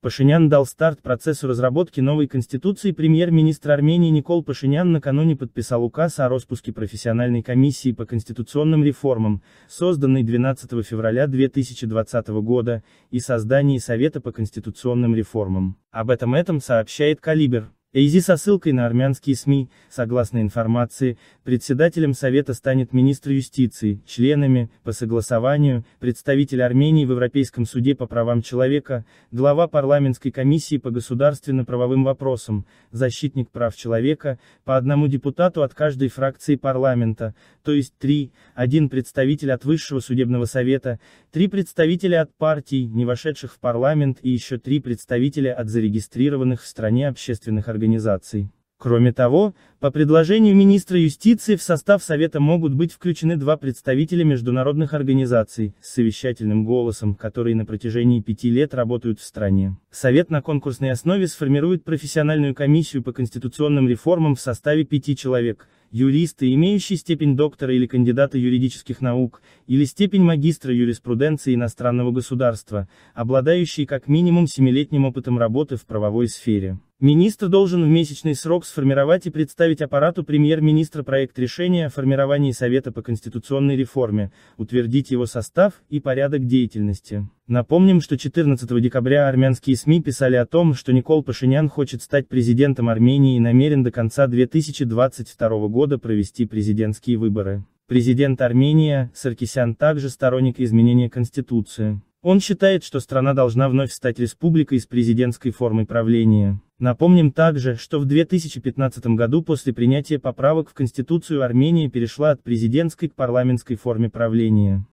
Пашинян дал старт процессу разработки новой конституции премьер-министр Армении Никол Пашинян накануне подписал указ о распуске профессиональной комиссии по конституционным реформам, созданной 12 февраля 2020 года, и создании Совета по конституционным реформам. Об этом этом сообщает Калибер. Эйзи со ссылкой на армянские СМИ, согласно информации, председателем Совета станет министр юстиции, членами, по согласованию, представитель Армении в Европейском суде по правам человека, глава парламентской комиссии по государственно-правовым вопросам, защитник прав человека, по одному депутату от каждой фракции парламента, то есть три, один представитель от Высшего судебного совета, три представителя от партий, не вошедших в парламент и еще три представителя от зарегистрированных в стране общественных организаций организаций. Кроме того, по предложению министра юстиции в состав Совета могут быть включены два представителя международных организаций, с совещательным голосом, которые на протяжении пяти лет работают в стране. Совет на конкурсной основе сформирует профессиональную комиссию по конституционным реформам в составе пяти человек, юристы, имеющие степень доктора или кандидата юридических наук, или степень магистра юриспруденции иностранного государства, обладающие как минимум семилетним опытом работы в правовой сфере. Министр должен в месячный срок сформировать и представить аппарату премьер-министра проект решения о формировании Совета по конституционной реформе, утвердить его состав и порядок деятельности. Напомним, что 14 декабря армянские СМИ писали о том, что Никол Пашинян хочет стать президентом Армении и намерен до конца 2022 года провести президентские выборы. Президент Армения, Саркисян также сторонник изменения Конституции. Он считает, что страна должна вновь стать республикой с президентской формой правления. Напомним также, что в 2015 году после принятия поправок в Конституцию Армения перешла от президентской к парламентской форме правления.